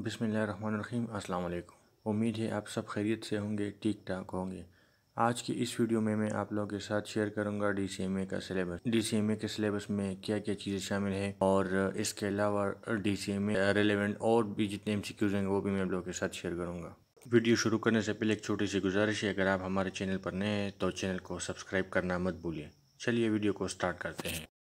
बिसमीम अल्लाम उम्मीद है आप सब खैरियत से होंगे ठीक ठाक होंगे आज की इस वीडियो में मैं आप लोगों के साथ शेयर करूंगा डीसीएमए का सिलेबस डीसीएमए के सिलेबस में क्या क्या चीज़ें शामिल हैं और इसके अलावा डीसीएमए रेलिवेंट और भी जितने एमसीक्यूज होंगे वो भी मैं आप लोगों के साथ शेयर करूंगा वीडियो शुरू करने से पहले एक छोटी सी गुजारिश है अगर आप हमारे चैनल पर नए हैं तो चैनल को सब्सक्राइब करना मत भूलिए चलिए वीडियो को स्टार्ट करते हैं